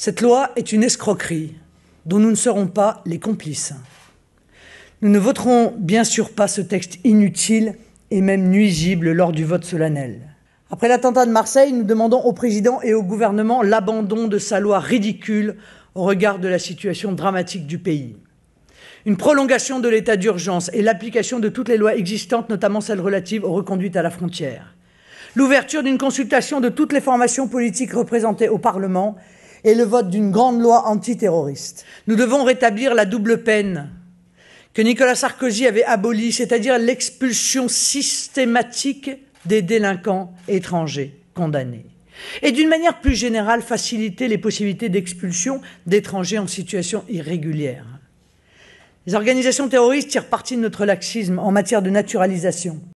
Cette loi est une escroquerie dont nous ne serons pas les complices. Nous ne voterons bien sûr pas ce texte inutile et même nuisible lors du vote solennel. Après l'attentat de Marseille, nous demandons au président et au gouvernement l'abandon de sa loi ridicule au regard de la situation dramatique du pays. Une prolongation de l'état d'urgence et l'application de toutes les lois existantes, notamment celles relatives aux reconduites à la frontière. L'ouverture d'une consultation de toutes les formations politiques représentées au Parlement et le vote d'une grande loi antiterroriste. Nous devons rétablir la double peine que Nicolas Sarkozy avait abolie, c'est-à-dire l'expulsion systématique des délinquants étrangers condamnés. Et d'une manière plus générale, faciliter les possibilités d'expulsion d'étrangers en situation irrégulière. Les organisations terroristes tirent parti de notre laxisme en matière de naturalisation.